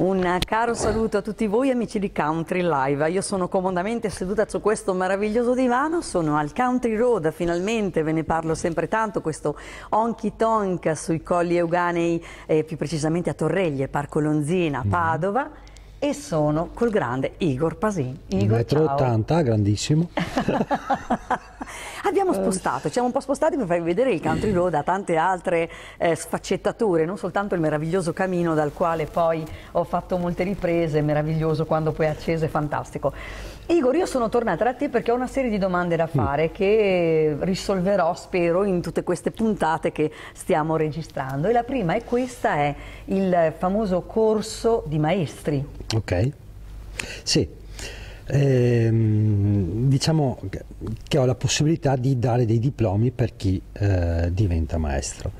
Un caro saluto a tutti voi amici di Country Live, io sono comodamente seduta su questo meraviglioso divano, sono al Country Road, finalmente ve ne parlo sempre tanto, questo honky tonk sui colli euganei, eh, più precisamente a Torreglie, Parco Lonzina, mhm. Padova e sono col grande Igor Pasin. Igor, 1,80 m, grandissimo. Abbiamo eh. spostato, ci siamo un po' spostati per farvi vedere il country road da tante altre eh, sfaccettature, non soltanto il meraviglioso camino dal quale poi ho fatto molte riprese, meraviglioso quando poi è acceso, è fantastico. Igor, io sono tornata da te perché ho una serie di domande da mm. fare che risolverò, spero, in tutte queste puntate che stiamo registrando. E la prima è questa, è il famoso corso di maestri. Ok, sì. Ehm, diciamo che ho la possibilità di dare dei diplomi per chi eh, diventa maestro.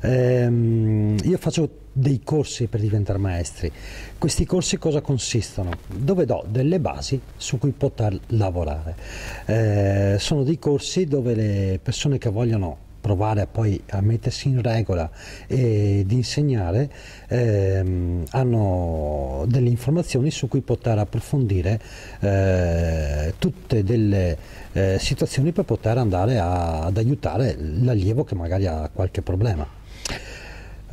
Ehm, io faccio dei corsi per diventare maestri. Questi corsi cosa consistono? Dove do delle basi su cui poter lavorare. Eh, sono dei corsi dove le persone che vogliono provare poi a mettersi in regola e di insegnare, ehm, hanno delle informazioni su cui poter approfondire eh, tutte delle eh, situazioni per poter andare a, ad aiutare l'allievo che magari ha qualche problema.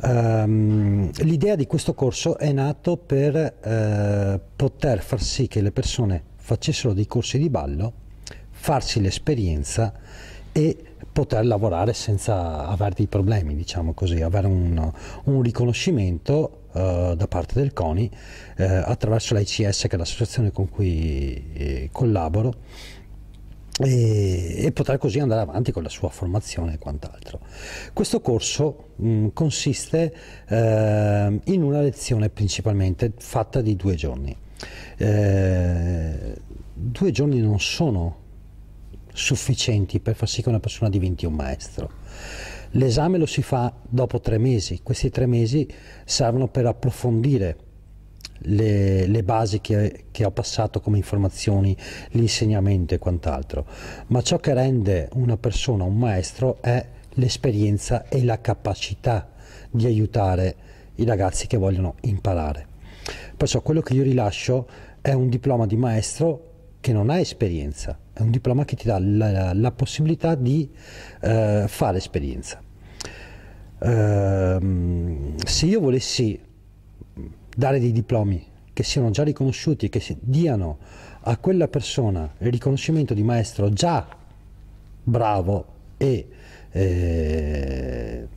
Um, l'idea di questo corso è nato per eh, poter far sì che le persone facessero dei corsi di ballo, farsi l'esperienza e poter lavorare senza avere dei problemi, diciamo così, avere un, un riconoscimento eh, da parte del CONI eh, attraverso l'ICS che è l'associazione con cui eh, collaboro e, e, poter così andare avanti con la sua formazione e quant'altro. Questo corso mh, mm, consiste eh, in una lezione principalmente fatta di due giorni. Eh, due giorni non sono sufficienti per far sì che una persona diventi un maestro. L'esame lo si fa dopo tre mesi, questi tre mesi servono per approfondire le, le basi che, che ho passato come informazioni, l'insegnamento e quant'altro, ma ciò che rende una persona un maestro è l'esperienza e la capacità di aiutare i ragazzi che vogliono imparare. Perciò quello che io rilascio è un diploma di maestro che non ha esperienza, è un diploma che ti dà la, la possibilità di eh, fare esperienza. Uh, se io volessi dare dei diplomi che siano già riconosciuti e che diano a quella persona il riconoscimento di maestro già bravo e eh,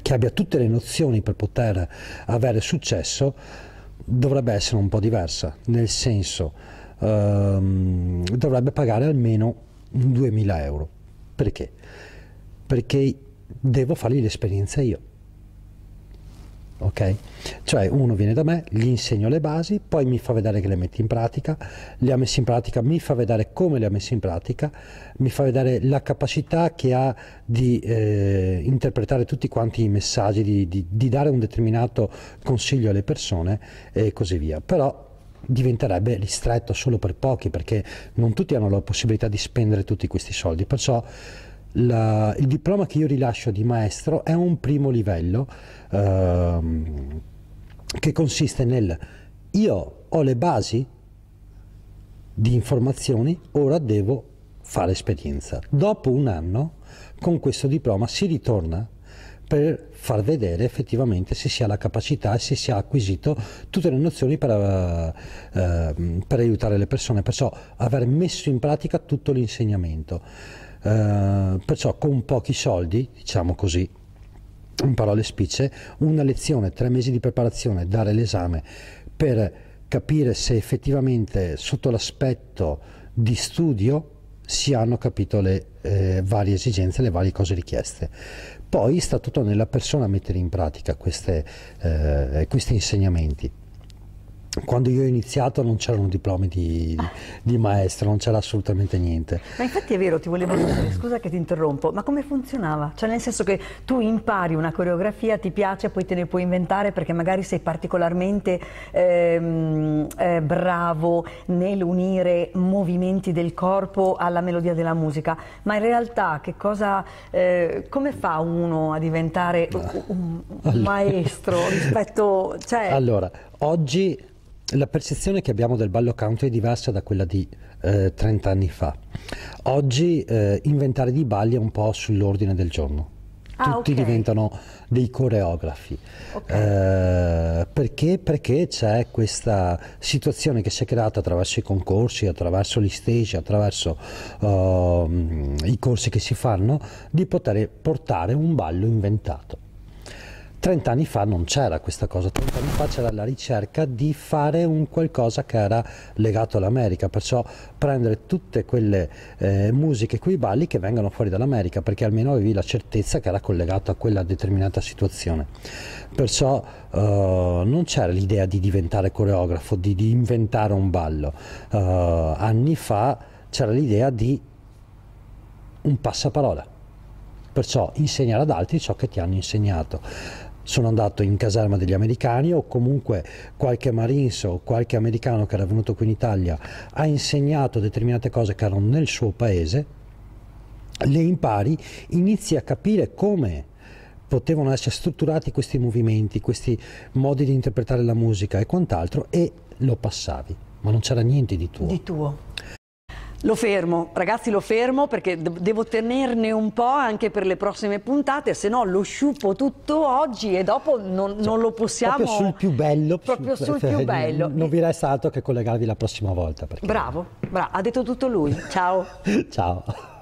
che abbia tutte le nozioni per poter avere successo, dovrebbe essere un po' diversa, nel senso ehm, dovrebbe pagare almeno 2.000 euro. Perché? Perché devo fargli l'esperienza io. Ok? Cioè uno viene da me, gli insegno le basi, poi mi fa vedere che le metti in pratica, le ha messe in pratica, mi fa vedere come le ha messe in pratica, mi fa vedere la capacità che ha di eh, interpretare tutti quanti i messaggi, di, di, di dare un determinato consiglio alle persone e così via. Però diventerebbe ristretto solo per pochi perché non tutti hanno la possibilità di spendere tutti questi soldi. Perciò la, il diploma che io rilascio di maestro è un primo livello ehm, che consiste nel io ho le basi di informazioni, ora devo fare esperienza. Dopo un anno con questo diploma si ritorna per far vedere effettivamente se si ha la capacità, e se si ha acquisito tutte le nozioni per, uh, per aiutare le persone, perciò aver messo in pratica tutto l'insegnamento. Uh, perciò con pochi soldi, diciamo così, in parole spicce, una lezione, tre mesi di preparazione, dare l'esame per capire se effettivamente sotto l'aspetto di studio si hanno capito le eh, varie esigenze, le varie cose richieste. Poi sta tutto nella persona mettere in pratica queste, eh, questi insegnamenti quando io ho iniziato non c'erano diplomi di, di, di maestro, non c'era assolutamente niente. Ma infatti è vero, ti volevo chiedere, scusa che ti interrompo, ma come funzionava? Cioè nel senso che tu impari una coreografia, ti piace, poi te ne puoi inventare perché magari sei particolarmente ehm, eh, bravo nell'unire movimenti del corpo alla melodia della musica, ma in realtà che cosa, eh, come fa uno a diventare un, un maestro rispetto... Cioè... Allora, oggi la percezione che abbiamo del ballo country è diversa da quella di eh, 30 anni fa. Oggi eh, inventare di balli è un po' sull'ordine del giorno. Ah, Tutti okay. diventano dei coreografi. Okay. Eh, perché? Perché c'è questa situazione che si è creata attraverso i concorsi, attraverso gli stage, attraverso uh, i corsi che si fanno, di poter portare un ballo inventato. 30 anni fa non c'era questa cosa, 30 anni fa c'era la ricerca di fare un qualcosa che era legato all'America, perciò prendere tutte quelle eh, musiche, quei balli che vengono fuori dall'America, perché almeno avevi la certezza che era collegato a quella determinata situazione. Perciò uh, non c'era l'idea di diventare coreografo, di, di inventare un ballo. Uh, anni fa c'era l'idea di un passaparola perciò insegnare ad altri ciò che ti hanno insegnato sono andato in caserma degli americani o comunque qualche marinso o qualche americano che era venuto qui in Italia ha insegnato determinate cose che erano nel suo paese, le impari, inizi a capire come potevano essere strutturati questi movimenti, questi modi di interpretare la musica e quant'altro e lo passavi, ma non c'era niente di tuo. Di tuo. Lo fermo, ragazzi lo fermo perché devo tenerne un po' anche per le prossime puntate, se no lo sciupo tutto oggi e dopo non, cioè, non lo possiamo... Proprio sul più bello. Proprio sul, più bello. Non, non vi resta altro che collegarvi la prossima volta. Perché... Bravo, bravo, ha detto tutto lui. Ciao. Ciao.